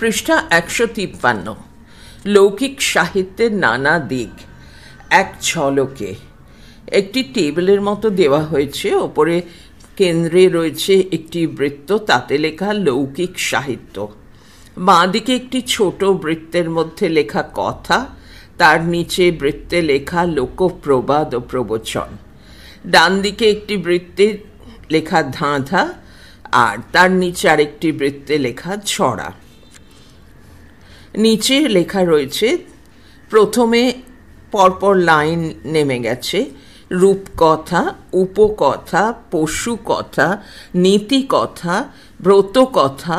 পৃষ্ঠা একশো তিপ্পান্ন লৌকিক সাহিত্যের নানা দিক এক ছলকে একটি টেবিলের মতো দেওয়া হয়েছে ওপরে কেন্দ্রে রয়েছে একটি বৃত্ত তাতে লেখা লৌকিক সাহিত্য বাঁ দিকে একটি ছোট বৃত্তের মধ্যে লেখা কথা তার নিচে বৃত্তে লেখা লোকপ্রবাদ ও প্রবচন ডান দিকে একটি বৃত্তে লেখা ধাঁধা আর তার নিচে আরেকটি বৃত্তে লেখা ছড়া নিচে লেখা রয়েছে প্রথমে পরপর লাইন নেমে গেছে রূপকথা উপকথা পশু কথা নীতিকথা কথা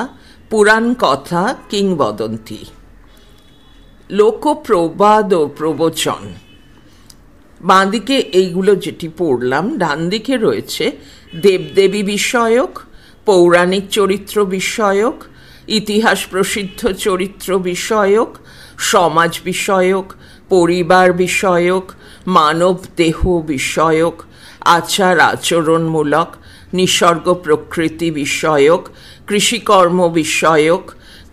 পুরাণ কথা কিংবদন্তি লোকপ্রবাদ ও প্রবচন বাঁদিকে এইগুলো যেটি পড়লাম ডান দিকে রয়েছে দেবদেবী বিষয়ক পৌরাণিক চরিত্র বিষয়ক ইতিহাস প্রসিদ্ধ চরিত্র বিষয়ক সমাজ বিষয়ক পরিবার বিষয়ক মানব দেহ বিষয়ক আচার আচরণমূলক নিসর্গ প্রকৃতি বিষয়ক কৃষিকর্ম বিষয়ক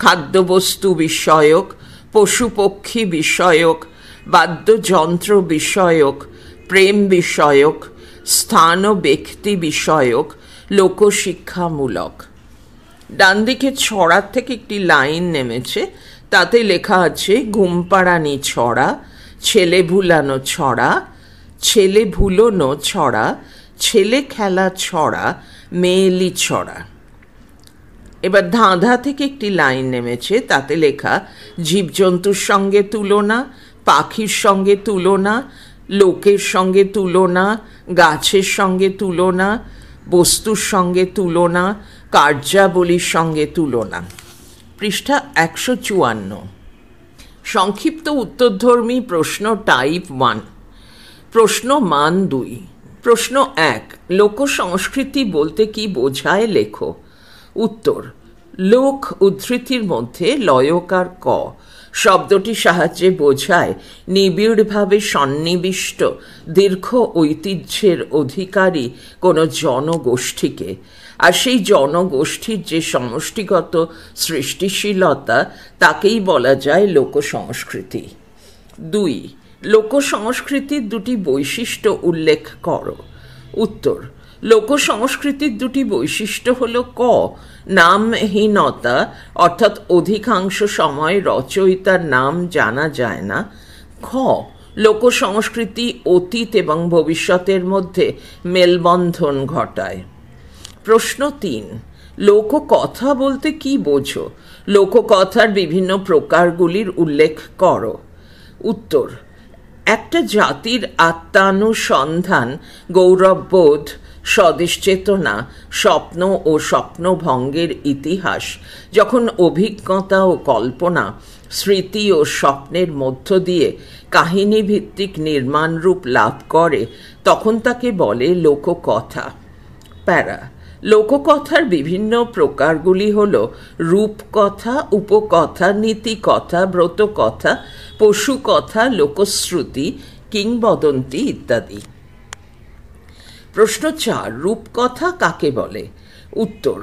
খাদ্যবস্তু বিষয়ক পশুপক্ষী বিষয়ক বাদ্যযন্ত্র বিষয়ক প্রেম বিষয়ক স্থান ও ব্যক্তি বিষয়ক লোকশিক্ষামূলক ডান দিকে ছড়ার থেকে একটি লাইন নেমেছে তাতে লেখা আছে ঘুমপাড়ানি ছড়া ছেলে ভুলানো ছড়া ছেলে ভুলোনো ছড়া ছেলে খেলা ছড়া মেয়েলি ছড়া এবার ধাঁধা থেকে একটি লাইন নেমেছে তাতে লেখা জীবজন্তুর সঙ্গে তুলনা পাখির সঙ্গে তুলনা লোকের সঙ্গে তুলনা গাছের সঙ্গে তুলনা বস্তুর সঙ্গে তুলনা কার্যাবলীর সঙ্গে তুলনা পৃষ্ঠা একশো চুয়ান্ন সংক্ষিপ্ত উত্তরধর্মী প্রশ্ন টাইপ ওয়ান প্রশ্ন মান দুই প্রশ্ন এক লোক সংস্কৃতি বলতে কি বোঝায় লেখো উত্তর লোক উদ্ধৃতির মধ্যে লয়কার ক শব্দটি সাহায্যে বোঝায় নিবিড়ভাবে সন্নিবিষ্ট দীর্ঘ ঐতিহ্যের অধিকারী কোনো জনগোষ্ঠীকে আর সেই জনগোষ্ঠীর যে সমষ্টিগত সৃষ্টিশীলতা তাকেই বলা যায় লোকসংস্কৃতি দুই লোকসংস্কৃতির দুটি বৈশিষ্ট্য উল্লেখ কর উত্তর লোকসংস্কৃতির দুটি বৈশিষ্ট্য হল ক নামহীনতা অর্থাৎ অধিকাংশ সময় রচয়িতার নাম জানা যায় না খ লোকসংস্কৃতি অতীত এবং ভবিষ্যতের মধ্যে মেলবন্ধন ঘটায় প্রশ্ন তিন লোককথা বলতে কি বোঝো লোককথার বিভিন্ন প্রকারগুলির উল্লেখ করো উত্তর একটা জাতির আত্মানুসন্ধান গৌরববোধ স্বদেশ চেতনা স্বপ্ন ও স্বপ্নভঙ্গের ইতিহাস যখন অভিজ্ঞতা ও কল্পনা স্মৃতি ও স্বপ্নের মধ্য দিয়ে কাহিনীভিত্তিক নির্মাণরূপ লাভ করে তখন তাকে বলে লোককথা প্যারা লোককথার বিভিন্ন প্রকারগুলি হল রূপকথা উপকথা নীতিকথা ব্রতকথা পশুকথা লোকশ্রুতি কিংবদন্তি ইত্যাদি প্রশ্ন চার রূপকথা কাকে বলে উত্তর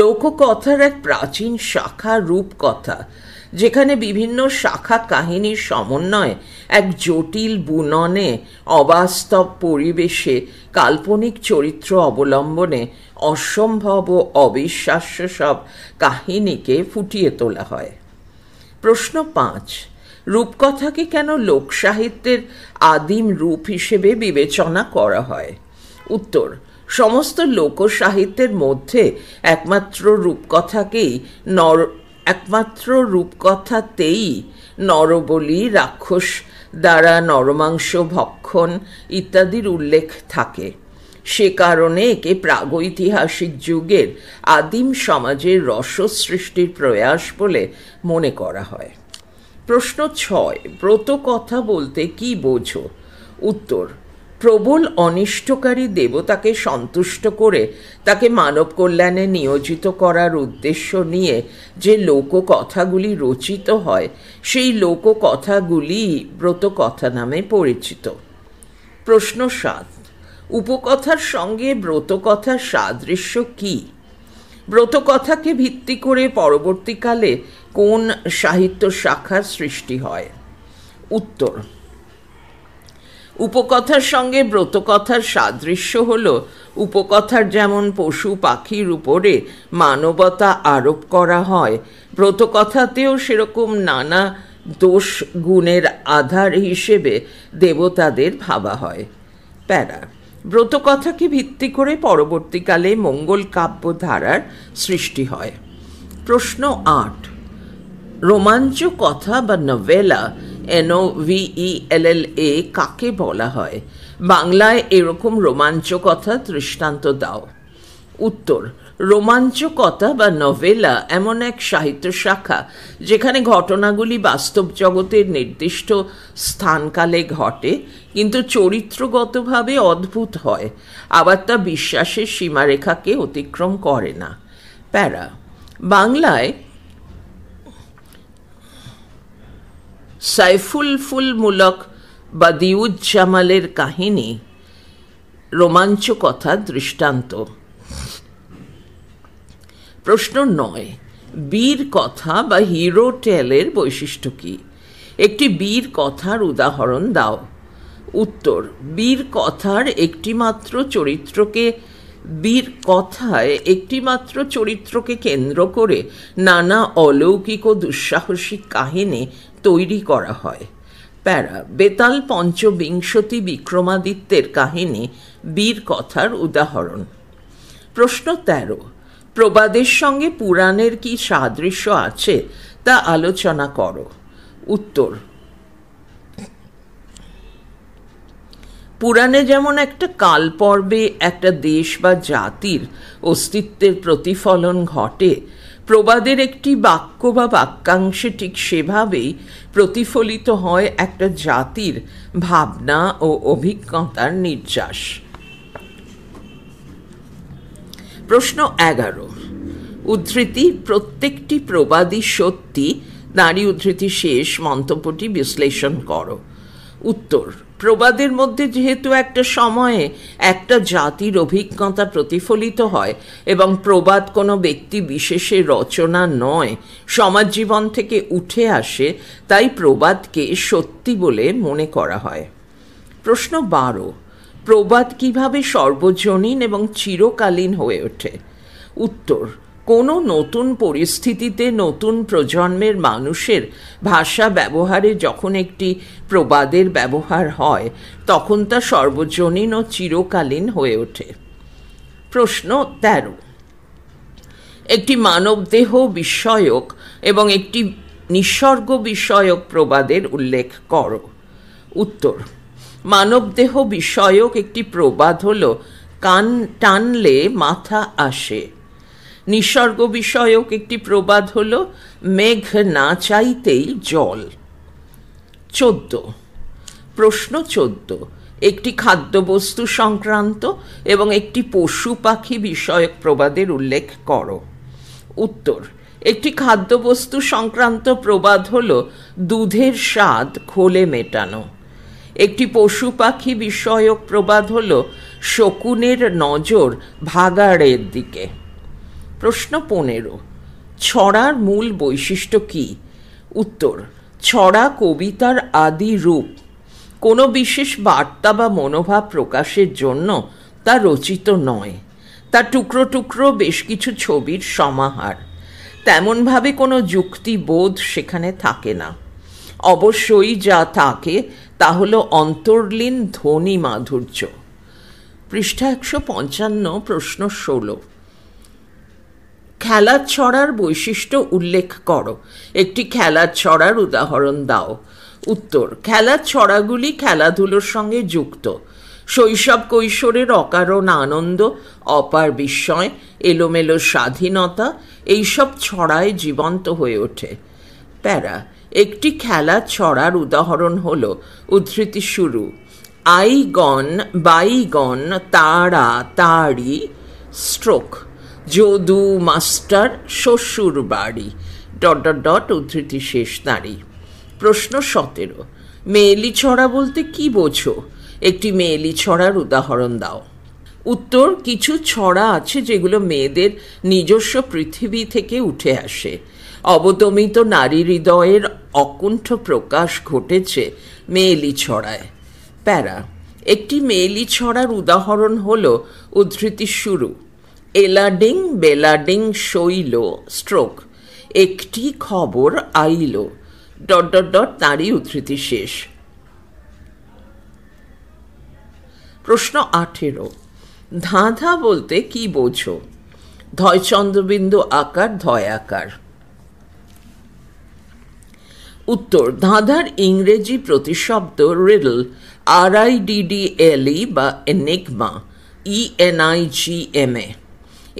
লোককথার এক প্রাচীন শাখা রূপকথা যেখানে বিভিন্ন শাখা কাহিনীর সমন্বয়ে এক জটিল বুননে অবাস্তব পরিবেশে কাল্পনিক চরিত্র অবলম্বনে অসম্ভব ও অবিশ্বাস্য সব কাহিনীকে ফুটিয়ে তোলা হয় প্রশ্ন পাঁচ রূপকথাকে কেন লোকসাহিত্যের আদিম রূপ হিসেবে বিবেচনা করা হয় উত্তর সমস্ত লোকসাহিত্যের মধ্যে একমাত্র রূপকথাকেই নর একমাত্র রূপকথাতেই নরবলি রাক্ষস দ্বারা নরমাংস ভক্ষণ ইত্যাদির উল্লেখ থাকে সে কারণে একে প্রাগৈতিহাসিক যুগের আদিম সমাজের রস সৃষ্টির প্রয়াস বলে মনে করা হয় প্রশ্ন ছয় ব্রত কথা বলতে কি বোঝো উত্তর প্রবল অনিষ্টকারী দেবতাকে সন্তুষ্ট করে তাকে মানব কল্যাণে নিয়োজিত করার উদ্দেশ্য নিয়ে যে লোককথাগুলি রচিত হয় সেই লোককথাগুলি ব্রতকথা নামে পরিচিত প্রশ্ন সাত উপকথার সঙ্গে ব্রতকথার সাদৃশ্য কী ব্রতকথাকে ভিত্তি করে পরবর্তীকালে কোন সাহিত্য শাখার সৃষ্টি হয় উত্তর উপকথার সঙ্গে ব্রতকথার সাদৃশ্য হল উপকথার যেমন পশু পাখির উপরে মানবতা আরোপ করা হয় ব্রতকথাতেও সেরকম নানা দোষ গুণের আধার হিসেবে দেবতাদের ভাবা হয় প্যারা ব্রতকথাকে ভিত্তি করে পরবর্তীকালে মঙ্গল কাব্য ধারার সৃষ্টি হয় প্রশ্ন আট রোমাঞ্চ কথা বা নভেলা এনওভিইএলএলএ e কাকে বলা হয় বাংলায় এরকম রোমাঞ্চকথা দৃষ্টান্ত দাও উত্তর রোমাঞ্চকতা বা নভেলা এমন এক সাহিত্য শাখা যেখানে ঘটনাগুলি বাস্তব জগতের নির্দিষ্ট স্থানকালে ঘটে কিন্তু চরিত্রগতভাবে অদ্ভুত হয় আবার তা বিশ্বাসের সীমারেখাকে অতিক্রম করে না প্যারা বাংলায় সাইফুল ফুল মুলক বা দিউজ্জামালের কাহিনী রোমাঞ্চ কথা দৃষ্টান্ত প্রশ্ন নয় বীর কথা বা হিরো টেলের বৈশিষ্ট্য কি একটি বীর কথার উদাহরণ দাও উত্তর বীর কথার একটিমাত্র চরিত্রকে বীর কথায় একটিমাত্র চরিত্রকে কেন্দ্র করে নানা অলৌকিক ও দুঃসাহসিক কাহিনী তৈরি করা হয় প্যারা বেতাল পঞ্চবিংশতি বিক্রমাদিত্যের কাহিনী বীর কথার উদাহরণ প্রশ্ন তেরো প্রবাদের সঙ্গে পুরাণের কি সাদৃশ্য আছে তা আলোচনা করো উত্তর পুরাণে যেমন একটা কালপর্বে একটা দেশ বা জাতির অস্তিত্বের প্রতিফলন ঘটে প্রবাদের একটি বাক্য বা বাক্যাংশে ঠিক সেভাবেই প্রতিফলিত হয় একটা জাতির ভাবনা ও অভিজ্ঞতার নির্যাস প্রশ্ন এগারো উদ্ধৃতি প্রত্যেকটি প্রবাদী সত্যি নারী উদ্ধৃতি শেষ মন্তব্যটি বিশ্লেষণ করো উত্তর প্রবাদের মধ্যে যেহেতু একটা সময়ে একটা জাতির অভিজ্ঞতা প্রতিফলিত হয় এবং প্রবাদ কোনো ব্যক্তি বিশেষে রচনা নয় সমাজ জীবন থেকে উঠে আসে তাই প্রবাদকে সত্যি বলে মনে করা হয় প্রশ্ন বারো প্রবাদ কিভাবে সর্বজনীন এবং চিরকালীন হয়ে ওঠে উত্তর কোনো নতুন পরিস্থিতিতে নতুন প্রজন্মের মানুষের ভাষা ব্যবহারে যখন একটি প্রবাদের ব্যবহার হয় তখন তা সর্বজনীন ও চিরকালীন হয়ে ওঠে প্রশ্ন তেরো একটি মানবদেহ বিষয়ক এবং একটি নিসর্গ বিষয়ক প্রবাদের উল্লেখ করো উত্তর মানবদেহ বিষয়ক একটি প্রবাদ হল কান টানলে মাথা আসে নিসর্গ বিষয়ক একটি প্রবাদ হল মেঘ না চাইতেই জল চোদ্দ প্রশ্ন চোদ্দ একটি খাদ্যবস্তু সংক্রান্ত এবং একটি পশু পাখি বিষয়ক প্রবাদের উল্লেখ করো উত্তর একটি খাদ্যবস্তু সংক্রান্ত প্রবাদ হল দুধের স্বাদ খোলে মেটানো একটি পশু পাখি বিষয়ক প্রবাদ হল শকুনের নজর ভাগাড়ের দিকে প্রশ্ন পনেরো ছড়ার মূল বৈশিষ্ট্য কি উত্তর ছড়া কবিতার আদি রূপ কোনো বিশেষ বার্তা বা মনোভাব প্রকাশের জন্য তা রচিত নয় তা টুকরো টুকরো বেশ কিছু ছবির সমাহার তেমনভাবে কোনো যুক্তিবোধ সেখানে থাকে না অবশ্যই যা থাকে তা হল অন্তর্লীন ধ্বনি মাধুর্য পৃষ্ঠা একশো পঞ্চান্ন প্রশ্ন ষোলো খেলা ছড়ার বৈশিষ্ট্য উল্লেখ করো একটি খেলা ছড়ার উদাহরণ দাও উত্তর খেলার ছড়াগুলি খেলাধুলোর সঙ্গে যুক্ত শৈশব কৈশোরের অকারণ আনন্দ অপার বিস্ময় এলোমেলো স্বাধীনতা এইসব ছড়ায় জীবন্ত হয়ে ওঠে প্যারা একটি খেলা ছড়ার উদাহরণ হল উদ্ধৃতি শুরু আইগন বাইগন তারা তাড়ি স্ট্রোক যদু মাস্টার শ্বশুর বাড়ি ডট ডট ডট উদ্ধৃতি শেষ দাঁড়ি প্রশ্ন সতেরো মেয়েলি ছড়া বলতে কি বোঝো একটি মেয়েলি ছড়ার উদাহরণ দাও উত্তর কিছু ছড়া আছে যেগুলো মেয়েদের নিজস্ব পৃথিবী থেকে উঠে আসে অবদমিত নারী হৃদয়ের অকুণ্ঠ প্রকাশ ঘটেছে মেয়েলি ছড়ায় প্যারা একটি মেয়েলি ছড়ার উদাহরণ হল উদ্ধৃতি শুরু এলাডিং বেলাডিং শৈল স্ট্রোক একটি খবর আইল ডট ডট ডট তারই উদ্ধৃতি শেষ প্রশ্ন আঠেরো ধাঁধা বলতে কি বোঝো ধয়চন্দ্রবিন্দু আকার ধয় আকার উত্তর ধাঁধার ইংরেজি প্রতিশব্দ riddle R I D D L E বা enigma E N I G M A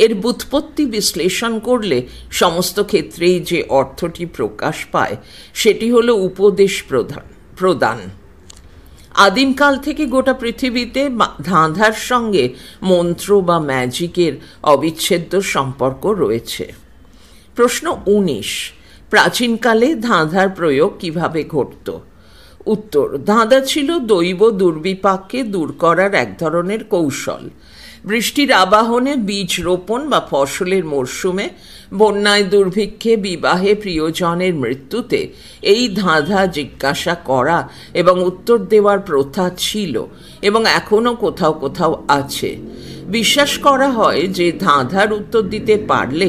এর বুৎপত্তি বিশ্লেষণ করলে সমস্ত ক্ষেত্রেই যে অর্থটি প্রকাশ পায় সেটি হলো উপদেশ প্রধান প্রদান আদিমকাল থেকে গোটা পৃথিবীতে ধাঁধার সঙ্গে মন্ত্র বা ম্যাজিকের অবিচ্ছেদ্য সম্পর্ক রয়েছে প্রশ্ন উনিশ প্রাচীনকালে ধাঁধার প্রয়োগ কিভাবে ঘটত উত্তর ধাঁধা ছিল দৈব দুর্বিপাককে দূর করার এক ধরনের কৌশল বৃষ্টির আবাহনে বীজ রোপণ বা ফসলের মরশুমে বন্যায় দুর্ভিক্ষে বিবাহে প্রিয়জনের মৃত্যুতে এই ধাঁধা জিজ্ঞাসা করা এবং উত্তর দেওয়ার প্রথা ছিল এবং এখনও কোথাও কোথাও আছে বিশ্বাস করা হয় যে ধাঁধার উত্তর দিতে পারলে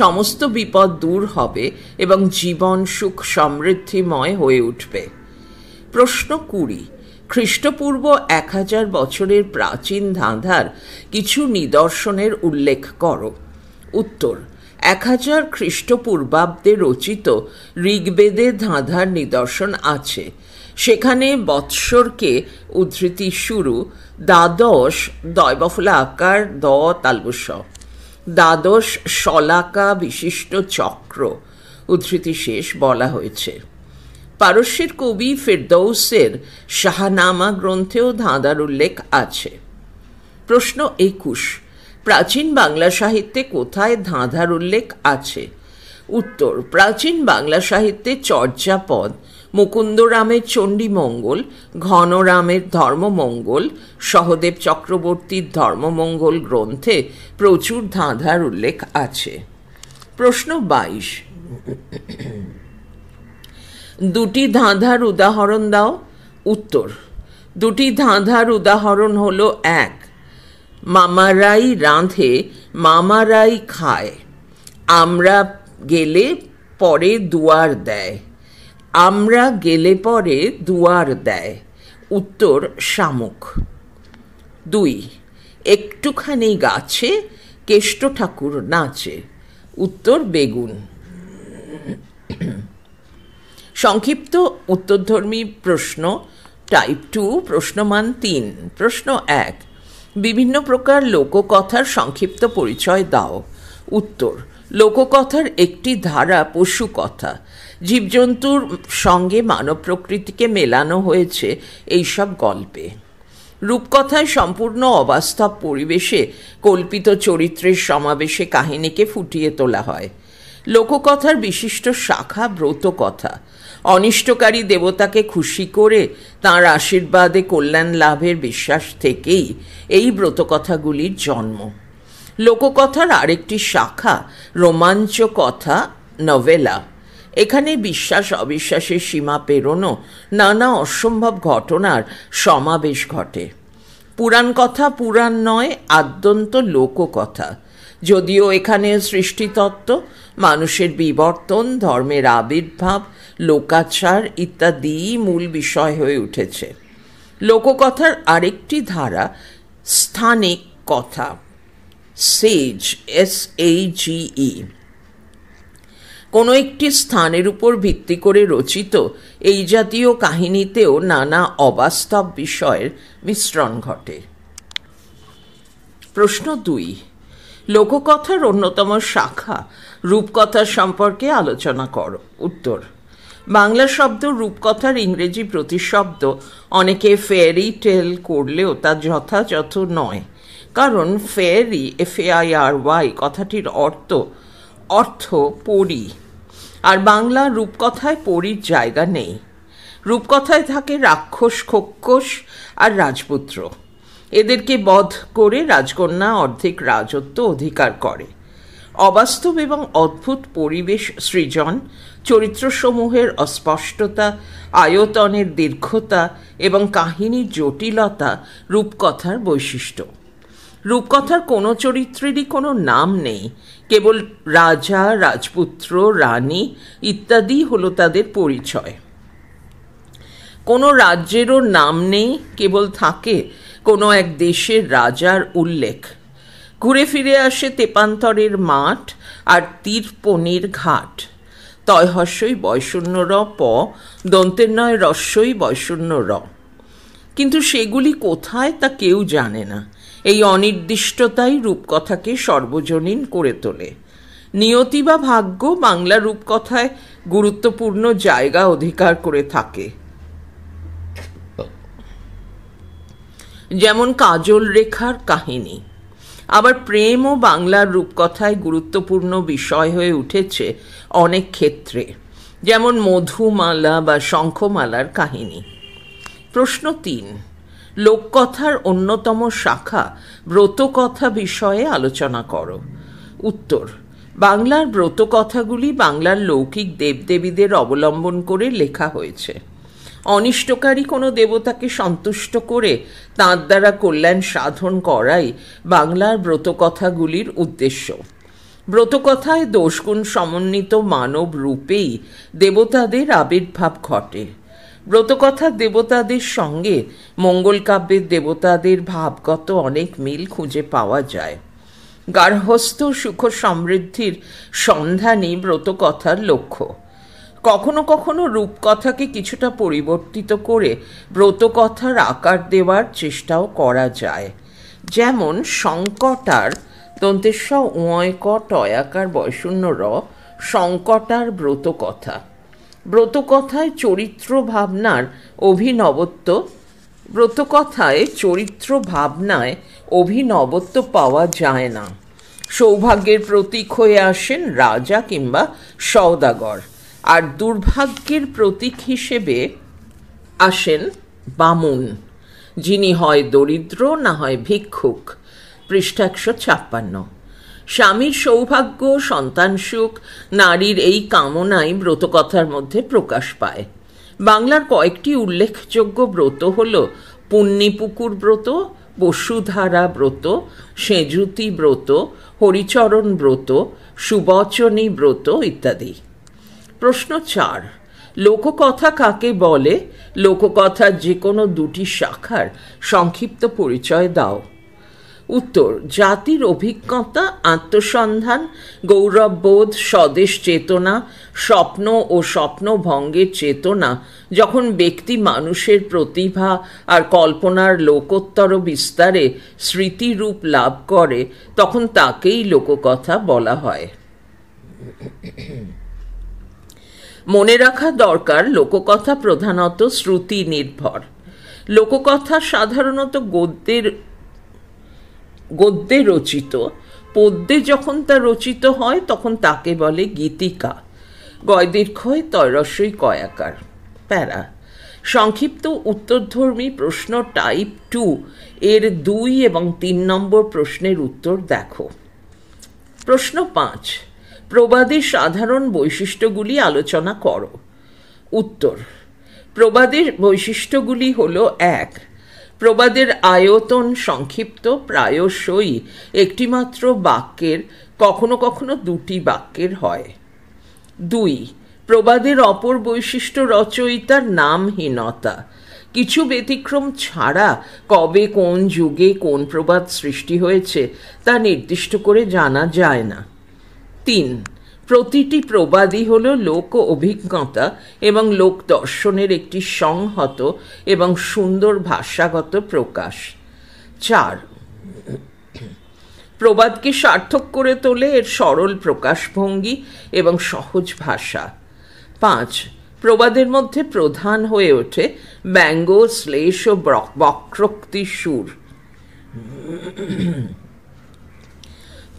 সমস্ত বিপদ দূর হবে এবং জীবন সুখ সমৃদ্ধিময় হয়ে উঠবে প্রশ্ন কুড়ি খ্রিস্টপূর্ব এক হাজার বছরের প্রাচীন ধাঁধার কিছু নিদর্শনের উল্লেখ করো উত্তর এক হাজার খ্রিস্টপূর্বাব্দে রচিত ঋগ্বেদে ধাঁধার নিদর্শন আছে সেখানে বৎসরকে উদ্ধৃতি শুরু দ্বাদশ দয়বফলা আকার দ তালবস দ্বাদশ শলাকা বিশিষ্ট চক্র উদ্ধৃতি শেষ বলা হয়েছে পারস্যের কবি ফেরদৌসের শাহনামা গ্রন্থেও ধাঁধার উল্লেখ আছে প্রশ্ন একুশ প্রাচীন বাংলা সাহিত্যে কোথায় ধাঁধার উল্লেখ আছে উত্তর প্রাচীন বাংলা সাহিত্যে চর্যাপদ মুকুন্দরামের চণ্ডীমঙ্গল ঘনরামের ধর্মমঙ্গল সহদেব চক্রবর্তীর ধর্মমঙ্গল গ্রন্থে প্রচুর ধাঁধার উল্লেখ আছে প্রশ্ন বাইশ দুটি ধাঁধার উদাহরণ দাও উত্তর দুটি ধাঁধার উদাহরণ হলো এক মামারাই রাঁধে মামারাই খায় আমরা গেলে পরে দুয়ার দেয় আমরা গেলে পরে দুয়ার দেয় উত্তর শামুক দুই একটুখানি গাছে কেষ্ট ঠাকুর নাচে উত্তর বেগুন সংক্ষিপ্ত উত্তরধর্মী প্রশ্ন টাইপ টু প্রশ্নমান তিন প্রশ্ন এক বিভিন্ন প্রকার লোককথার সংক্ষিপ্ত পরিচয় দাও উত্তর লোককথার একটি ধারা পশু কথা জীবজন্তুর সঙ্গে মানব প্রকৃতিকে মেলানো হয়েছে এইসব গল্পে রূপকথায় সম্পূর্ণ অবাস্তব পরিবেশে কল্পিত চরিত্রের সমাবেশে কাহিনীকে ফুটিয়ে তোলা হয় লোককথার বিশিষ্ট শাখা ব্রত কথা অনিষ্টকারী দেবতাকে খুশি করে তার আশীর্বাদে কল্যাণ লাভের বিশ্বাস থেকেই এই ব্রতকথাগুলির জন্ম লোককথার আরেকটি শাখা রোমাঞ্চ কথা নভেলা এখানে বিশ্বাস অবিশ্বাসের সীমা পেরোনো নানা অসম্ভব ঘটনার সমাবেশ ঘটে পুরাণ কথা পুরাণ নয় আদ্যন্ত লোককথা যদিও এখানে সৃষ্টিতত্ত্ব মানুষের বিবর্তন ধর্মের আবির্ভাব লোকাচার ইত্যাদি মূল বিষয় হয়ে উঠেছে লোককথার আরেকটি ধারা স্থানিক কথা সেজ এস এই e। কোনো একটি স্থানের উপর ভিত্তি করে রচিত এই জাতীয় কাহিনীতেও নানা অবাস্তব বিষয়ের মিশ্রণ ঘটে প্রশ্ন দুই লোককথার অন্যতম শাখা রূপকথার সম্পর্কে আলোচনা করো উত্তর বাংলা শব্দ রূপকথার ইংরেজি প্রতিশব্দ অনেকে ফেয়ারি টেল করলেও তা যথাযথ নয় কারণ ফেয়ারি এফ আর ওয়াই কথাটির অর্থ অর্থ পরি আর বাংলা রূপকথায় পরির জায়গা নেই রূপকথায় থাকে রাক্ষস খোক্ষস আর রাজপুত্র এদেরকে বধ করে রাজকন্যা অর্ধেক রাজত্ব অধিকার করে অবাস্তব এবং অদ্ভুত পরিবেশ সৃজন চরিত্রসমূহের অস্পষ্টতা আয়তনের দীর্ঘতা এবং কাহিনী জটিলতা রূপকথার বৈশিষ্ট্য রূপকথার কোনো চরিত্রেরই কোনো নাম নেই কেবল রাজা রাজপুত্র রানী ইত্যাদি হলো তাদের পরিচয় কোনো রাজ্যেরও নাম নেই কেবল থাকে কোনো এক দেশের রাজার উল্লেখ ঘুরে ফিরে আসে তেপান্তরের মাঠ আর তীরপনির ঘাট তয় হস্যই র প দন্তের নয় রস্যই বৈষণ্য র কিন্তু সেগুলি কোথায় তা কেউ জানে না এই অনির্দিষ্টতাই রূপকথাকে সর্বজনীন করে তোলে নিয়তি বা ভাগ্য বাংলা রূপকথায় গুরুত্বপূর্ণ জায়গা অধিকার করে থাকে যেমন কাজল রেখার কাহিনী আবার প্রেম ও বাংলার রূপকথায় গুরুত্বপূর্ণ বিষয় হয়ে উঠেছে অনেক ক্ষেত্রে যেমন মধুমালা বা শঙ্খমালার কাহিনী প্রশ্ন তিন লোককথার অন্যতম শাখা ব্রতকথা বিষয়ে আলোচনা করো উত্তর বাংলার ব্রতকথাগুলি বাংলার লৌকিক দেবদেবীদের অবলম্বন করে লেখা হয়েছে অনিষ্টকারী কোনো দেবতাকে সন্তুষ্ট করে তাঁর দ্বারা কল্যাণ সাধন করাই বাংলার ব্রতকথাগুলির উদ্দেশ্য ব্রতকথায় দোষগুণ সমন্বিত মানব রূপেই দেবতাদের আবির্ভাব ঘটে ব্রতকথা দেবতাদের সঙ্গে মঙ্গলকাব্যের দেবতাদের ভাবগত অনেক মিল খুঁজে পাওয়া যায় গার্হস্থ্য সুখ সমৃদ্ধির সন্ধানই ব্রতকথার লক্ষ্য কখনো কখনো রূপকথাকে কিছুটা পরিবর্তিত করে ব্রতকথার আকার দেওয়ার চেষ্টাও করা যায় যেমন সংকটার দন্তেশ্ব উঁয়ক টয়াকার বৈষণ্য র সংকটার ব্রতকথা ব্রতকথায় চরিত্র ভাবনার অভিনবত্ব ব্রতকথায় চরিত্র ভাবনায় অভিনবত্ব পাওয়া যায় না সৌভাগ্যের প্রতীক হয়ে আসেন রাজা কিংবা সৌদাগর আর দুর্ভাগ্যের প্রতীক হিসেবে আসেন বামুন যিনি হয় দরিদ্র না হয় ভিক্ষুক পৃষ্ঠা একশো ছাপ্পান্ন স্বামীর সৌভাগ্য সন্তান সুখ নারীর এই কামনাই ব্রতকথার মধ্যে প্রকাশ পায় বাংলার কয়েকটি উল্লেখযোগ্য ব্রত হল পুণ্যিপুকুর ব্রত বসুধারা ব্রত সেজুতি ব্রত হরিচরণ ব্রত সুবচনী ব্রত ইত্যাদি প্রশ্ন চার লোককথা কাকে বলে লোককথার যে কোনো দুটি শাখার সংক্ষিপ্ত পরিচয় দাও উত্তর জাতির অভিজ্ঞতা আত্মসন্ধান গৌরববোধ স্বদেশ চেতনা স্বপ্ন ও স্বপ্নভঙ্গের চেতনা যখন ব্যক্তি মানুষের প্রতিভা আর কল্পনার লোকোত্তর বিস্তারে স্মৃতিরূপ লাভ করে তখন তাকেই লোককথা বলা হয় মনে রাখা দরকার লোককথা প্রধানত শ্রুতি নির্ভর লোককথা সাধারণত গদ্যের গদ্যে রচিত পদ্যে যখন তা রচিত হয় তখন তাকে বলে গীতিকা গয়দীর্ঘয় তৈরস্যই কয়াকার প্যারা সংক্ষিপ্ত উত্তরধর্মী প্রশ্ন টাইপ টু এর দুই এবং তিন নম্বর প্রশ্নের উত্তর দেখো প্রশ্ন পাঁচ প্রবাদের সাধারণ বৈশিষ্ট্যগুলি আলোচনা করো উত্তর প্রবাদের বৈশিষ্ট্যগুলি হল এক প্রবাদের আয়তন সংক্ষিপ্ত প্রায়শই একটিমাত্র বাক্যের কখনো কখনো দুটি বাক্যের হয় দুই প্রবাদের অপর বৈশিষ্ট্য রচয়িতার নামহীনতা কিছু ব্যতিক্রম ছাড়া কবে কোন যুগে কোন প্রবাদ সৃষ্টি হয়েছে তা নির্দিষ্ট করে জানা যায় না তিন প্রতিটি প্রবাদই হল লোক অভিজ্ঞতা এবং লোক দর্শনের একটি সংহত এবং সুন্দর ভাষাগত প্রকাশ চার প্রবাদকে সার্থক করে তোলে এর সরল প্রকাশভঙ্গি এবং সহজ ভাষা পাঁচ প্রবাদের মধ্যে প্রধান হয়ে ওঠে ব্যঙ্গ শ্লেষ ও বক্রোক্তি সুর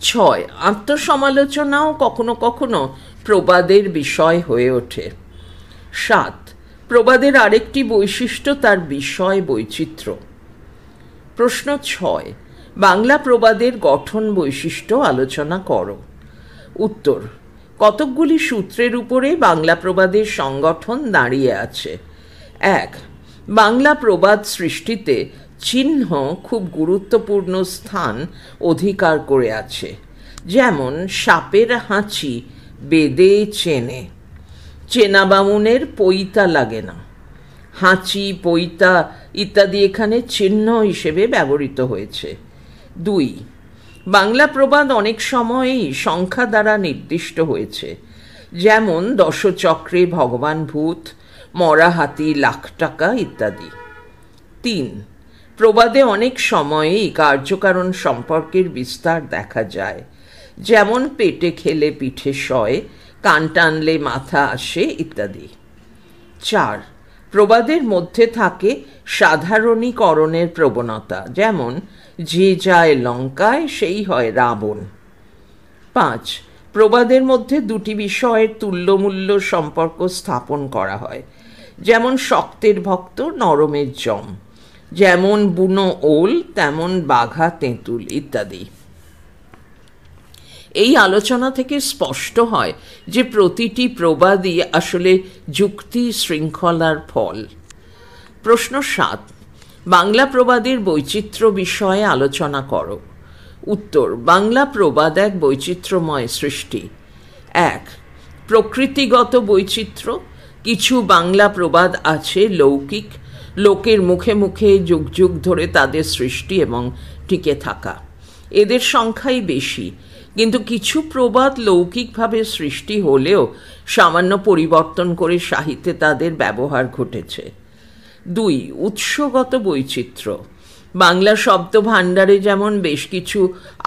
ছয় আত্মসমালোচনাও কখনো কখনো প্রবাদের বিষয় হয়ে ওঠে সাত প্রবাদের আরেকটি বৈশিষ্ট্য তার বিষয় বৈচিত্র্য প্রশ্ন ছয় বাংলা প্রবাদের গঠন বৈশিষ্ট্য আলোচনা করো উত্তর কতকগুলি সূত্রের উপরে বাংলা প্রবাদের সংগঠন দাঁড়িয়ে আছে এক বাংলা প্রবাদ সৃষ্টিতে চিহ্ন খুব গুরুত্বপূর্ণ স্থান অধিকার করে আছে যেমন সাপের হাঁচি বেদে চেনে চেনা বামুনের পৈতা লাগে না হাঁচি পৈতা ইত্যাদি এখানে চিহ্ন হিসেবে ব্যবহৃত হয়েছে দুই বাংলা প্রবাদ অনেক সময়ই সংখ্যা দ্বারা নির্দিষ্ট হয়েছে যেমন দশচক্রে ভগবান ভূত মরা হাতি লাখ টাকা ইত্যাদি তিন প্রবাদে অনেক সময়েই কার্যকারণ সম্পর্কের বিস্তার দেখা যায় যেমন পেটে খেলে পিঠে সয় কান টানলে মাথা আসে ইত্যাদি চার প্রবাদের মধ্যে থাকে সাধারণীকরণের প্রবণতা যেমন যে যায় লঙ্কায় সেই হয় রাবণ পাঁচ প্রবাদের মধ্যে দুটি বিষয়ের তুল্যমূল্য সম্পর্ক স্থাপন করা হয় যেমন শক্তের ভক্ত নরমের জম যেমন বুনো ওল তেমন বাঘা তেঁতুল ইত্যাদি এই আলোচনা থেকে স্পষ্ট হয় যে প্রতিটি প্রবাদই আসলে যুক্তি শৃঙ্খলার ফল প্রশ্ন সাত বাংলা প্রবাদের বৈচিত্র্য বিষয়ে আলোচনা করো উত্তর বাংলা প্রবাদ এক বৈচিত্র্যময় সৃষ্টি এক প্রকৃতিগত বৈচিত্র্য কিছু বাংলা প্রবাদ আছে লৌকিক লোকের মুখে মুখে যুগ যুগ ধরে তাদের সৃষ্টি এবং টিকে থাকা এদের সংখ্যাই বেশি কিন্তু কিছু প্রবাদ লৌকিকভাবে সৃষ্টি হলেও সামান্য পরিবর্তন করে সাহিত্যে তাদের ব্যবহার ঘটেছে দুই উৎসগত বৈচিত্র্য বাংলা শব্দ ভাণ্ডারে যেমন বেশ কিছু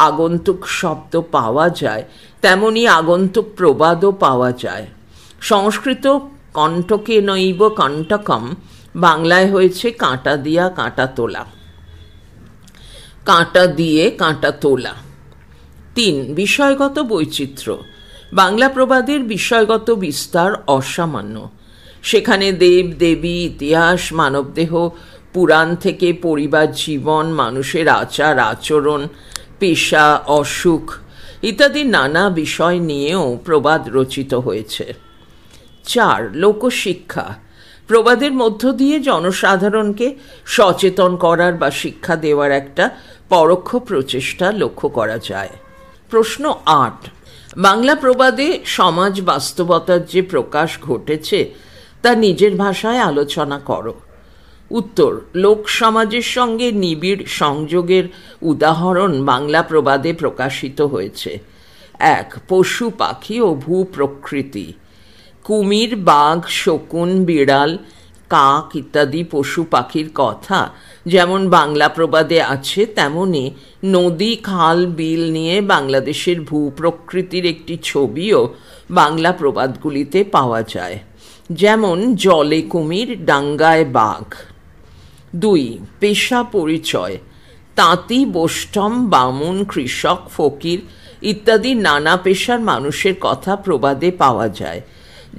আগন্তুক শব্দ পাওয়া যায় তেমনই আগন্তুক প্রবাদও পাওয়া যায় সংস্কৃত কণ্ঠকে নৈব কণ্ঠকম বাংলায় হয়েছে কাঁটা দিয়া কাঁটা তোলা কাঁটা দিয়ে কাঁটা তোলা তিন বিষয়গত বৈচিত্র্য বাংলা প্রবাদের বিষয়গত বিস্তার অসামান্য সেখানে দেব দেবী ইতিহাস মানবদেহ পুরাণ থেকে পরিবার জীবন মানুষের আচার আচরণ পেশা অসুখ ইত্যাদি নানা বিষয় নিয়েও প্রবাদ রচিত হয়েছে চার লোকশিক্ষা প্রবাদের মধ্য দিয়ে জনসাধারণকে সচেতন করার বা শিক্ষা দেওয়ার একটা পরোক্ষ প্রচেষ্টা লক্ষ্য করা যায় প্রশ্ন আট বাংলা প্রবাদে সমাজ বাস্তবতার যে প্রকাশ ঘটেছে তা নিজের ভাষায় আলোচনা করো উত্তর লোক সমাজের সঙ্গে নিবিড় সংযোগের উদাহরণ বাংলা প্রবাদে প্রকাশিত হয়েছে এক পশু পাখি ও ভূ প্রকৃতি কুমির বাঘ শকুন বিড়াল কাক ইত্যাদি পশু পাখির কথা যেমন বাংলা প্রবাদে আছে তেমনি নদী খাল বিল নিয়ে বাংলাদেশের ভূ প্রকৃতির একটি ছবিও বাংলা প্রবাদগুলিতে পাওয়া যায় যেমন জলে কুমির ডাঙ্গায় বাঘ দুই পেশা পরিচয় তাঁতি বোষ্টম বামুন কৃষক ফকির ইত্যাদি নানা পেশার মানুষের কথা প্রবাদে পাওয়া যায়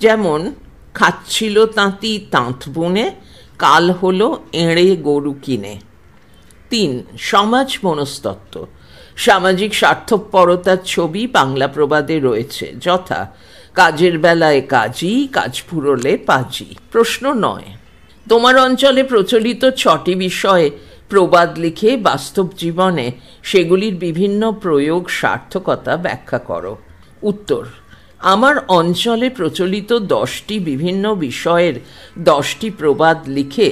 যেমন খাচ্ছিল তাঁতি তাঁত বুনে কাল হলো এঁড়ে গরু কিনে তিন সমাজ মনস্তত্ত্ব সামাজিক স্বার্থপরতার ছবি বাংলা প্রবাদে রয়েছে যথা কাজের বেলায় কাজই কাজ ফুরলে পাজি প্রশ্ন নয় তোমার অঞ্চলে প্রচলিত ছটি বিষয়ে প্রবাদ লিখে বাস্তব জীবনে সেগুলির বিভিন্ন প্রয়োগ সার্থকতা ব্যাখ্যা করো উত্তর আমার অঞ্চলে প্রচলিত দশটি বিভিন্ন বিষয়ের দশটি প্রবাদ লিখে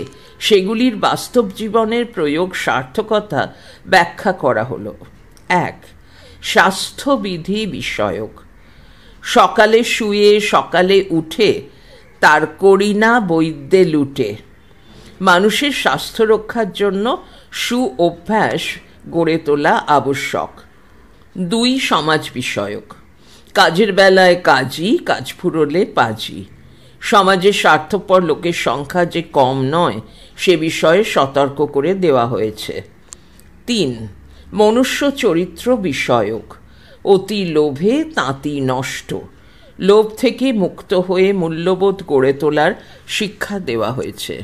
সেগুলির বাস্তব জীবনের প্রয়োগ সার্থকতা ব্যাখ্যা করা হলো এক স্বাস্থ্যবিধি বিষয়ক সকালে শুয়ে সকালে উঠে তার করি না বৈদ্যে লুটে মানুষের স্বাস্থ্য রক্ষার জন্য সু অভ্যাস গড়ে তোলা আবশ্যক দুই সমাজ বিষয়ক কাজের বেলায় কাজই কাজ ফুরোলে পাজি সমাজে স্বার্থপর লোকের সংখ্যা যে কম নয় সে বিষয়ে সতর্ক করে দেওয়া হয়েছে তিন মনুষ্য চরিত্র বিষয়ক অতি লোভে তাঁতি নষ্ট লোভ থেকে মুক্ত হয়ে মূল্যবোধ গড়ে তোলার শিক্ষা দেওয়া হয়েছে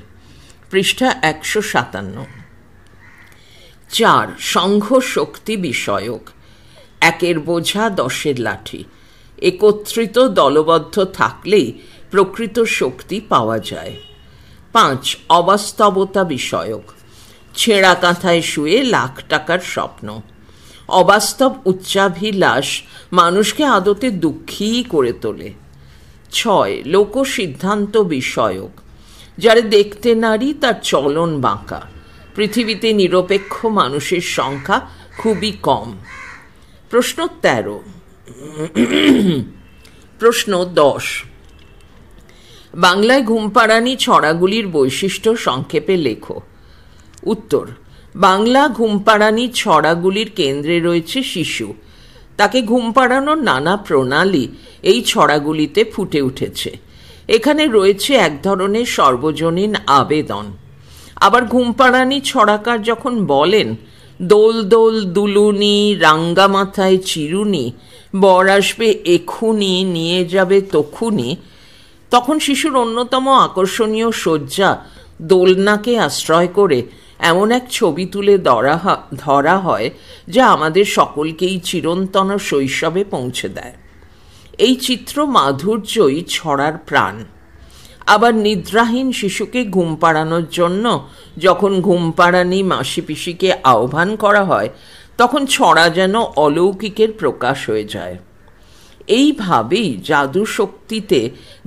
পৃষ্ঠা একশো সাতান্ন চার সংঘ শক্তি বিষয়ক একের বোঝা দশের লাঠি একত্রিত দলবদ্ধ থাকলেই প্রকৃত শক্তি পাওয়া যায় পাঁচ অবাস্তবতা বিষয়ক ছেঁড়া কাঁথায় শুয়ে লাখ টাকার স্বপ্ন অবাস্তব উচ্চাভিলাষ মানুষকে আদতে দুঃখীই করে তোলে ছয় লোকসিদ্ধান্ত বিষয়ক যারে দেখতে নারী তার চলন বাঁকা পৃথিবীতে নিরপেক্ষ মানুষের সংখ্যা খুবই কম প্রশ্ন তেরো প্রশ্ন দশ বাংলায় ঘুমপাড়ানি ছড়াগুলির বৈশিষ্ট্য সংক্ষেপে লেখো উত্তর বাংলা ঘুমপাড়ানি ছড়াগুলির কেন্দ্রে রয়েছে শিশু তাকে ঘুম পাড়ানোর নানা প্রণালী এই ছড়াগুলিতে ফুটে উঠেছে এখানে রয়েছে এক ধরনের সর্বজনীন আবেদন আবার ঘুম পাড়ানি ছড়াকার যখন বলেন দোল দোল দুলুনি রাঙ্গা মাথায় চিরুনি বর আসবে এখুনি নিয়ে যাবে তখনই তখন শিশুর অন্যতম আকর্ষণীয় শয্যা দোলনাকে আশ্রয় করে এমন এক ছবি তুলে ধরা ধরা হয় যা আমাদের সকলকেই চিরন্তন শৈশবে পৌঁছে দেয় এই চিত্র মাধুর্যই ছড়ার প্রাণ আবার নিদ্রাহীন শিশুকে ঘুম পাড়ানোর জন্য যখন ঘুম পাড়ানি মাসি পিসিকে আহ্বান করা হয় তখন ছড়া যেন অলৌকিকের প্রকাশ হয়ে যায় এইভাবেই জাদু শক্তিতে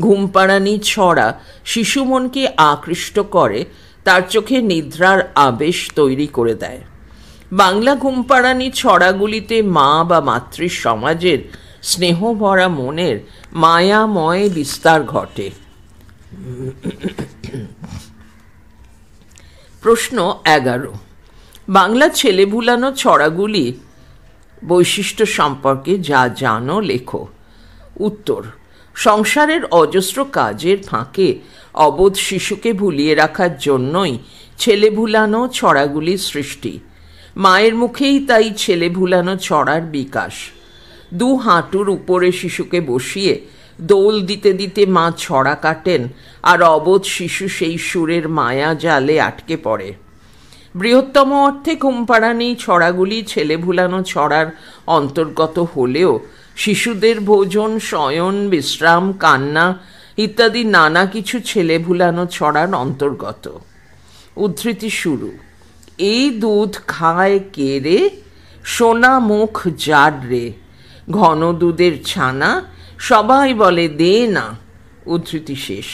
ঘুমপাড়ানি ছড়া শিশু মনকে আকৃষ্ট করে তার চোখে নিদ্রার আবেশ তৈরি করে দেয় বাংলা ঘুমপাড়ানি ছড়াগুলিতে মা বা মাতৃ সমাজের স্নেহভরা মনের মায়াময় বিস্তার ঘটে প্রশ্ন এগারো বাংলা ছেলে ভুলানো ছড়াগুলি বৈশিষ্ট্য সম্পর্কে যা জানো লেখো উত্তর সংসারের অজস্র কাজের ফাঁকে অবোধ শিশুকে ভুলিয়ে রাখার জন্যই ছেলে ভুলানো ছড়াগুলির সৃষ্টি মায়ের মুখেই তাই ছেলে ভুলানো ছড়ার বিকাশ দু হাঁটুর উপরে শিশুকে বসিয়ে দোল দিতে দিতে মা ছড়া কাটেন আর অবোধ শিশু সেই সুরের মায়া জালে আটকে পড়ে বৃহত্তম অর্থে কুম্পারানি ছড়াগুলি ছেলে ভুলানো ছড়ার অন্তর্গত হলেও শিশুদের ভোজন শয়ন বিশ্রাম কান্না ইত্যাদি নানা কিছু ছেলে ভুলানো ছড়ার অন্তর্গত উদ্ধৃতি শুরু এই দুধ খায় কে রে সোনা মুখ জাডরে ঘন দুধের ছানা সবাই বলে দে না উদ্ধৃতি শেষ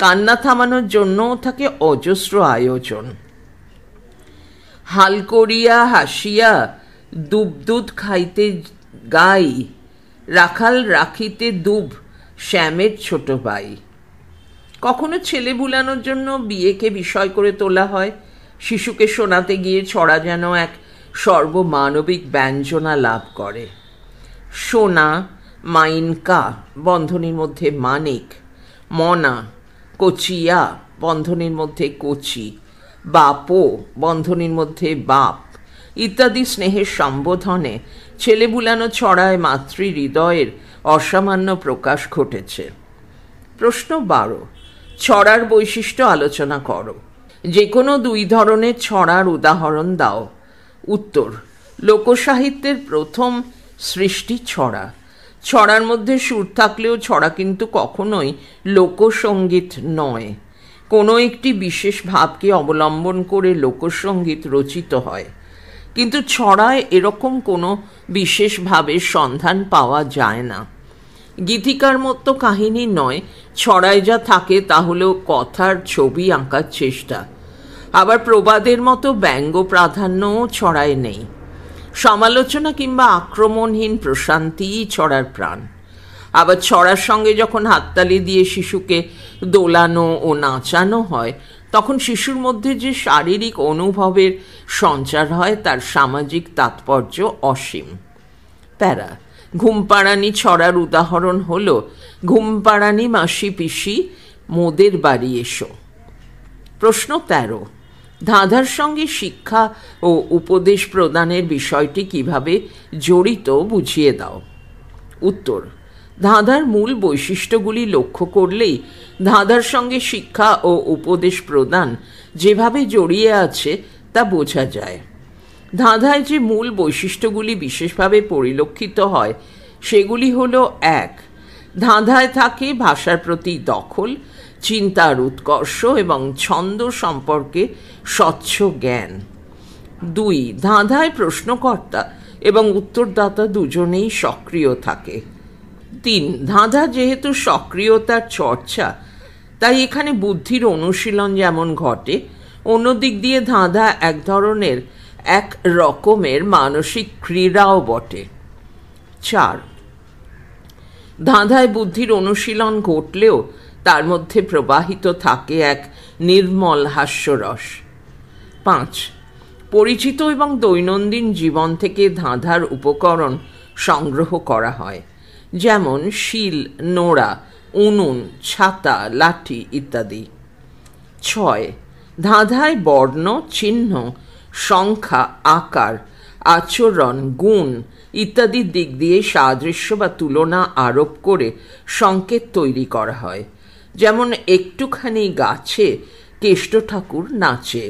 কান্না থামানোর জন্য থাকে অজস্র আয়োজন হাল করিয়া হাসিয়া দুবদুধ খাইতে গাই রাখাল রাখিতে দুব শ্যামের ছোট ভাই কখনো ছেলে বুলানোর জন্য বিয়েকে বিষয় করে তোলা হয় শিশুকে শোনাতে গিয়ে ছড়া যেন এক সর্বমানবিক ব্যঞ্জনা লাভ করে সোনা মাইনকা বন্ধনীর মধ্যে মানিক মনা কচিয়া বন্ধনীর মধ্যে কচি বাপো বন্ধনীর মধ্যে বাপ ইত্যাদি স্নেহের সম্বোধনে ছেলে বুলানো ছড়ায় মাতৃ হৃদয়ের অসামান্য প্রকাশ ঘটেছে প্রশ্ন বারো ছড়ার বৈশিষ্ট্য আলোচনা করো যে কোনো দুই ধরনের ছড়ার উদাহরণ দাও উত্তর লোকসাহিত্যের প্রথম সৃষ্টি ছড়া ছড়ার মধ্যে সুর থাকলেও ছড়া কিন্তু কখনোই লোকসঙ্গীত নয় কোনো একটি বিশেষ ভাবকে অবলম্বন করে লোকসঙ্গীত রচিত হয় কিন্তু ছড়ায় এরকম কোনো বিশেষ ভাবের সন্ধান পাওয়া যায় না গীতিকার মতো কাহিনী নয় ছড়ায় যা থাকে তা হলো কথার ছবি আঁকার চেষ্টা আবার প্রবাদের মতো ব্যঙ্গ প্রাধান্যও ছড়ায় নেই সমালোচনা কিংবা আক্রমণহীন প্রশান্তিই ছড়ার প্রাণ আবার ছড়ার সঙ্গে যখন হাততালি দিয়ে শিশুকে দোলানো ও নাচানো হয় তখন শিশুর মধ্যে যে শারীরিক অনুভবের সঞ্চার হয় তার সামাজিক তাৎপর্য অসীম প্যারা ঘুমপাড়ানি ছড়ার উদাহরণ হল ঘুমপাড়ানি মাসি পিসি মোদের বাড়ি এসো প্রশ্ন তেরো ধাঁধার সঙ্গে শিক্ষা ও উপদেশ প্রদানের বিষয়টি কিভাবে জড়িত বুঝিয়ে দাও উত্তর ধাঁধার মূল বৈশিষ্ট্যগুলি লক্ষ্য করলেই ধাঁধার সঙ্গে শিক্ষা ও উপদেশ প্রদান যেভাবে জড়িয়ে আছে তা বোঝা যায় ধাঁধায় যে মূল বৈশিষ্ট্যগুলি বিশেষভাবে পরিলক্ষিত হয় সেগুলি হল এক ধাঁধায় থাকে ভাষার প্রতি দখল চিন্তার উৎকর্ষ এবং ছন্দ সম্পর্কে স্বচ্ছ জ্ঞান দুই ধাঁধায় প্রশ্নকর্তা এবং উত্তরদাতা দুজনেই সক্রিয় থাকে তিন ধাঁধা যেহেতু সক্রিয়তার চর্চা তাই এখানে বুদ্ধির অনুশীলন যেমন ঘটে অন্য দিক দিয়ে ধাঁধা এক ধরনের এক রকমের মানসিক ক্রীড়াও বটে চার ধাঁধায় বুদ্ধির অনুশীলন ঘটলেও তার মধ্যে প্রবাহিত থাকে এক নির্মল হাস্যরস পাঁচ পরিচিত এবং দৈনন্দিন জীবন থেকে ধাঁধার উপকরণ সংগ্রহ করা হয় যেমন শিল নোড়া উনুন ছাতা লাঠি ইত্যাদি ছয় ধাঁধায় বর্ণ চিহ্ন সংখ্যা আকার আচরণ গুণ ইত্যাদি দিক দিয়ে সাদৃশ্য বা তুলনা আরোপ করে সংকেত তৈরি করা হয় যেমন একটুখানি গাছে কেষ্ট ঠাকুর নাচে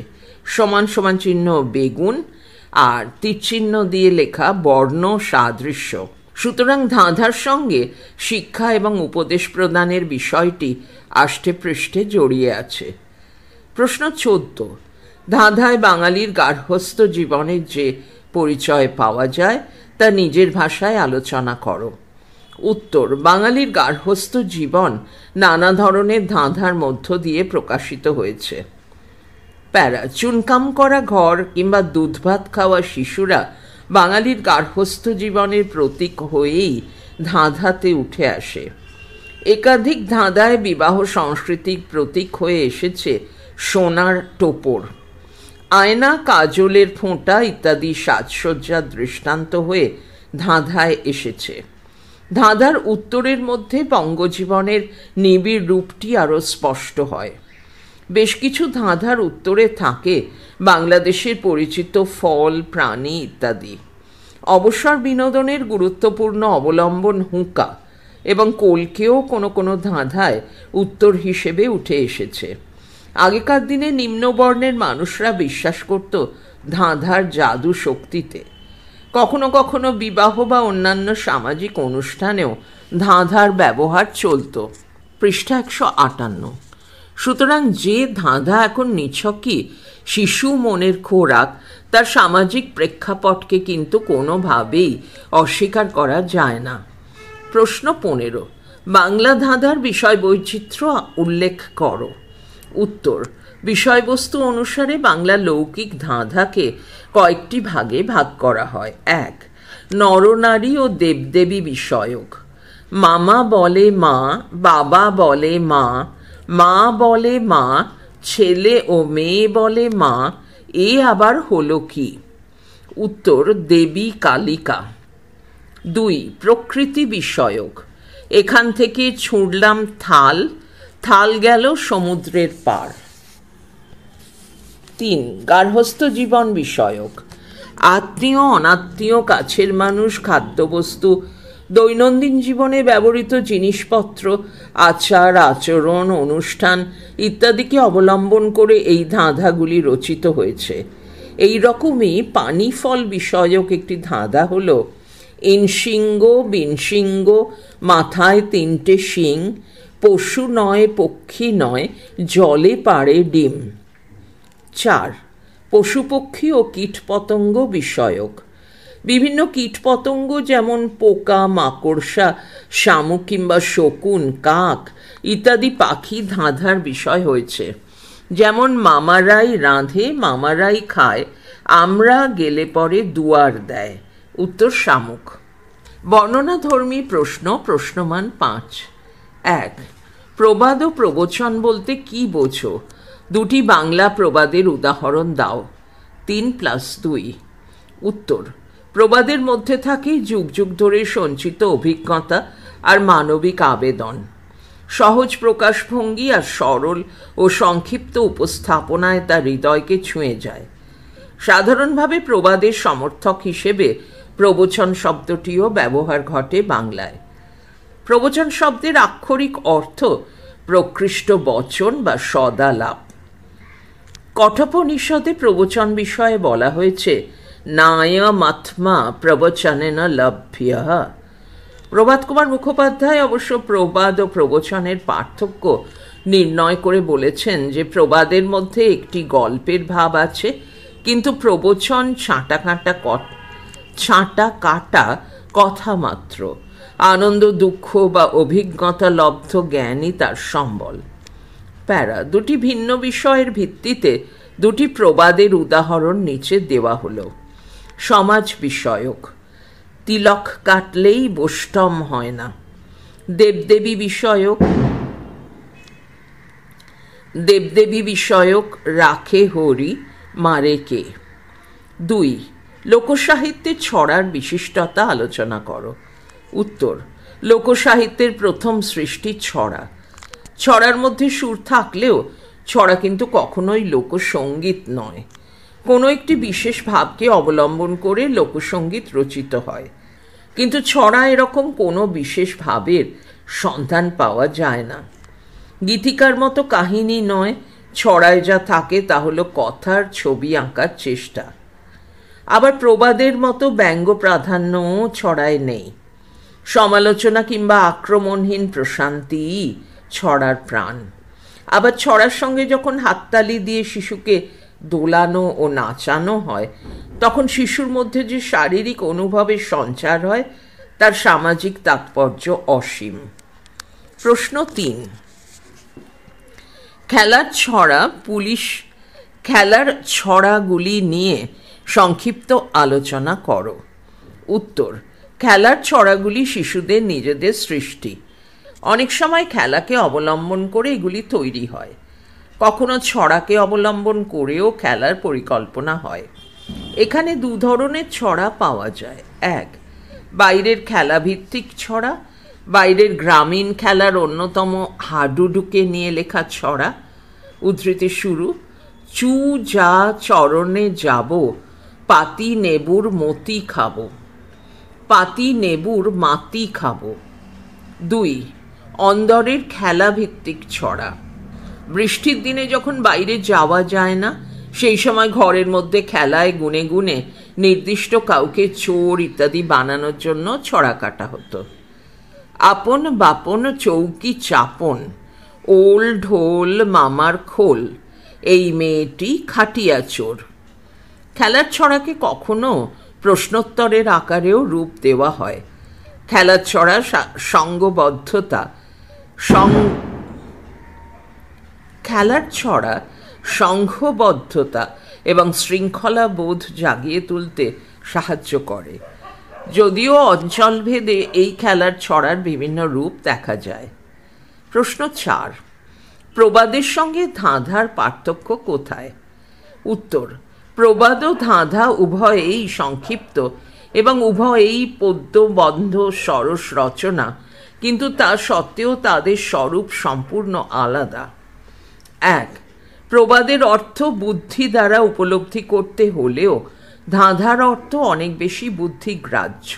সমান সমান চিহ্ন বেগুন আর তীরচিহ্ন দিয়ে লেখা বর্ণ সাদৃশ্য সুতরাং ধাঁধার সঙ্গে শিক্ষা এবং উপদেশ প্রদানের বিষয়টি আষ্টে পৃষ্ঠে জড়িয়ে আছে প্রশ্ন চোদ্দ ধাঁধায় বাঙালির গার্হস্থ্য জীবনের যে পরিচয় পাওয়া যায় তা নিজের ভাষায় আলোচনা করো উত্তর বাঙালির গার্হস্থ্য জীবন নানা ধরনের ধাঁধার মধ্য দিয়ে প্রকাশিত হয়েছে প্যারা চুনকাম করা ঘর কিংবা দুধ ভাত খাওয়া শিশুরা বাঙালির গার্হস্থ্য জীবনের প্রতীক হয়েই ধাঁধাতে উঠে আসে একাধিক ধাঁধায় বিবাহ সাংস্কৃতিক প্রতীক হয়ে এসেছে সোনার টোপর আয়না কাজলের ফোঁটা ইত্যাদি সাজসজ্জার দৃষ্টান্ত হয়ে ধাঁধায় এসেছে ধাঁধার উত্তরের মধ্যে বঙ্গজীবনের নিবিড় রূপটি আরও স্পষ্ট হয় বেশ কিছু ধাঁধার উত্তরে থাকে বাংলাদেশের পরিচিত ফল প্রাণী ইত্যাদি অবসর বিনোদনের গুরুত্বপূর্ণ অবলম্বন হুঁকা এবং কোলকেও কোনো কোনো ধাঁধায় উত্তর হিসেবে উঠে এসেছে আগেকার দিনে নিম্নবর্ণের মানুষরা বিশ্বাস করত ধাঁধার জাদু শক্তিতে কখনো কখনো বিবাহ বা অন্যান্য সামাজিক অনুষ্ঠানেও ধাঁধার ব্যবহার চলত পৃষ্ঠা একশো আটান্ন সুতরাং যে ধাঁধা এখন নিছকই শিশু মনের খোরাক তার সামাজিক প্রেক্ষাপটকে কিন্তু কোনোভাবেই অস্বীকার করা যায় না প্রশ্ন পনেরো বাংলা ধাঁধার বিষয় বৈচিত্র্য উল্লেখ করো উত্তর বিষয়বস্তু অনুসারে বাংলা লৌকিক ধাঁধাকে কয়েকটি ভাগে ভাগ করা হয় এক নরনারী ও দেবদেবী বিষয়ক মামা বলে মা বাবা বলে মা মা বলে মা ছেলে ও মেয়ে বলে মা এ আবার হলো কি উত্তর দেবী কালিকা দুই প্রকৃতি বিষয়ক এখান থেকে ছুঁড়লাম থাল থাল গেল সমুদ্রের পার তিন গার্হস্থ জীবন বিষয়ক আত্মীয় অনাত্মীয় কাছের মানুষ খাদ্যবস্তু দৈনন্দিন জীবনে ব্যবহৃত জিনিসপত্র আচার আচরণ অনুষ্ঠান ইত্যাদিকে অবলম্বন করে এই ধাঁধাগুলি রচিত হয়েছে এই রকমই পানি ফল বিষয়ক একটি ধাঁধা হল ইনশিঙ্গ বিনশিঙ্গ মাথায় তিনটে শিং পশু নয় পক্ষী নয় জলে পাড়ে ডিম চার পশু পক্ষী ও কীটপতঙ্গ বিষয়ক বিভিন্ন কীটপতঙ্গ যেমন পোকা মাকড়সা শামুক কিংবা শকুন কাক ইত্যাদি পাখি ধাঁধার বিষয় হয়েছে যেমন মামারাই রাঁধে মামারাই খায় আমরা গেলে পরে দুয়ার দেয় উত্তর শামুক বর্ণনাধর্মী প্রশ্ন প্রশ্নমান পাঁচ এক প্রবাদ ও প্রবচন বলতে কি বোঝো দুটি বাংলা প্রবাদের উদাহরণ দাও তিন প্লাস দুই উত্তর প্রবাদের মধ্যে থাকে যুগ যুগ ধরে সঞ্চিত অভিজ্ঞতা আর মানবিক আবেদন সহজ প্রকাশভঙ্গি আর সরল ও সংক্ষিপ্ত উপস্থাপনায় তার হৃদয়কে ছুঁয়ে যায় সাধারণভাবে প্রবাদের সমর্থক হিসেবে প্রবচন শব্দটিও ব্যবহার ঘটে বাংলায় প্রবচন শব্দের আক্ষরিক অর্থ প্রকৃষ্ট বচন বা সদালাপ কঠোপনিষদে প্রবচন বিষয়ে বলা হয়েছে নায়মাত্মা প্রবচনে না লভ্য প্রভাত কুমার মুখোপাধ্যায় অবশ্য প্রবাদ ও প্রবচনের পার্থক্য নির্ণয় করে বলেছেন যে প্রবাদের মধ্যে একটি গল্পের ভাব আছে কিন্তু প্রবচন ছাঁটা কাঁটা ছাঁটা কাটা কথা মাত্র আনন্দ দুঃখ বা অভিজ্ঞতা লব্ধ জ্ঞানই তার সম্বল প্যারা দুটি ভিন্ন বিষয়ের ভিত্তিতে দুটি প্রবাদের উদাহরণ নিচে দেওয়া হলো সমাজ বিষয়ক তিলক কাটলেই বৈষ্টম হয় না দেবদেবী বিষয়ক দেবদেবী বিষয়ক রাখে হরি মারে কে দুই লোকসাহিত্যে ছড়ার বিশিষ্টতা আলোচনা করো উত্তর লোকসাহিত্যের প্রথম সৃষ্টি ছড়া ছড়ার মধ্যে সুর থাকলেও ছড়া কিন্তু কখনোই লোকসঙ্গীত নয় কোনো একটি বিশেষ ভাবকে অবলম্বন করে লোকসঙ্গীত রচিত হয় কিন্তু ছড়া এরকম কোনো বিশেষ ভাবের সন্ধান পাওয়া যায় না গীতিকার মতো কাহিনী নয় ছড়ায় যা থাকে তা হলো কথার ছবি আঁকার চেষ্টা আবার প্রবাদের মতো ব্যঙ্গ প্রাধান্যও ছড়ায় নেই সমালোচনা কিংবা আক্রমণহীন প্রশান্তি ছড়ার প্রাণ আবার ছড়ার সঙ্গে যখন হাততালি দিয়ে শিশুকে দোলানো ও নাচানো হয় তখন শিশুর মধ্যে যে শারীরিক অনুভবের সঞ্চার হয় তার সামাজিক তাৎপর্য অসীম প্রশ্ন তিন খেলার ছড়া পুলিশ খেলার ছড়াগুলি নিয়ে সংক্ষিপ্ত আলোচনা করো উত্তর খেলার ছড়াগুলি শিশুদের নিজেদের সৃষ্টি অনেক সময় খেলাকে অবলম্বন করে এগুলি তৈরি হয় কখনো ছড়াকে অবলম্বন করেও খেলার পরিকল্পনা হয় এখানে দু ধরনের ছড়া পাওয়া যায় এক বাইরের খেলাভিত্তিক ছড়া বাইরের গ্রামীণ খেলার অন্যতম হাডুডুকে নিয়ে লেখা ছড়া উদ্ধৃতি শুরু চু যা চরণে যাব পাতি নেবুর মতি খাব পাতি নেবুর মাতি খাব দুই অন্দরের খেলাভিত্তিক ছড়া বৃষ্টির দিনে যখন বাইরে যাওয়া যায় না সেই সময় ঘরের মধ্যে খেলায় গুনে গুনে নির্দিষ্ট কাউকে চোর ইত্যাদি বানানোর জন্য ছড়া কাটা হতো আপন বাপন চৌকি চাপন ওল ঢোল মামার খোল এই মেয়েটি খাটিয়া চোর খেলার ছড়াকে কখনো প্রশ্নোত্তরের আকারেও রূপ দেওয়া হয় খেলার ছড়া সঙ্গবদ্ধতা সং খেলার ছড়া সংঘবদ্ধতা এবং শৃঙ্খলা বোধ জাগিয়ে তুলতে সাহায্য করে যদিও অঞ্চলভেদে এই খেলার ছড়ার বিভিন্ন রূপ দেখা যায় প্রশ্ন চার প্রবাদের সঙ্গে ধাঁধার পার্থক্য কোথায় উত্তর প্রবাদ ও ধাঁধা উভয়েই সংক্ষিপ্ত এবং উভয়েই পদ্যবন্ধ সরস রচনা কিন্তু তা সত্ত্বেও তাদের স্বরূপ সম্পূর্ণ আলাদা এক প্রবাদের অর্থ বুদ্ধি দ্বারা উপলব্ধি করতে হলেও ধাঁধার অর্থ অনেক বেশি বুদ্ধিগ্রাহ্য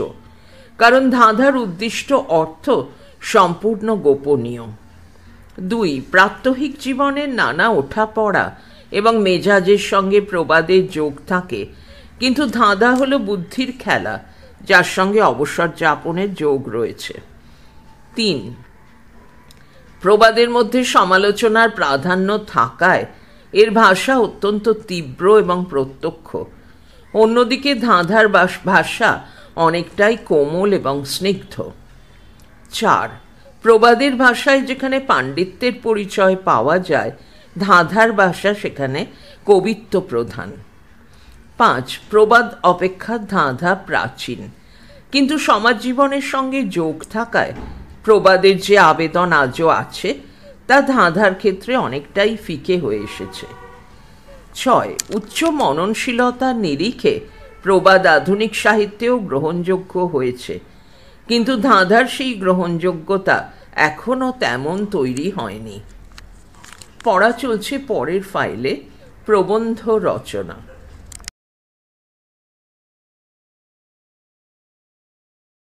কারণ ধাঁধার উদ্দিষ্ট অর্থ সম্পূর্ণ গোপনীয় দুই প্রাত্যহিক জীবনের নানা ওঠা পড়া এবং মেজাজের সঙ্গে প্রবাদের যোগ থাকে কিন্তু ধাঁধা হলো বুদ্ধির খেলা যার সঙ্গে অবসর যাপনের যোগ রয়েছে তিন প্রবাদের মধ্যে সমালোচনার প্রাধান্য থাকায় এর ভাষা অত্যন্ত তীব্র এবং প্রত্যক্ষ অন্যদিকে ধাঁধার ভাষা অনেকটাই কোমল এবং স্নিগ্ধ চার প্রবাদের ভাষায় যেখানে পাণ্ডিত্যের পরিচয় পাওয়া যায় ধাঁধার ভাষা সেখানে কবিত্ব প্রধান পাঁচ প্রবাদ অপেক্ষা ধাঁধা প্রাচীন কিন্তু সমাজ জীবনের সঙ্গে যোগ থাকায় প্রবাদের যে আবেদন আজও আছে তা ধাঁধার ক্ষেত্রে অনেকটাই ফিকে হয়ে এসেছে ছয় উচ্চ মননশীলতার নিরিখে প্রবাদ আধুনিক সাহিত্যেও গ্রহণযোগ্য হয়েছে কিন্তু ধাঁধার সেই গ্রহণযোগ্যতা এখনও তেমন তৈরি হয়নি পড়া চলছে পরের ফাইলে প্রবন্ধ রচনা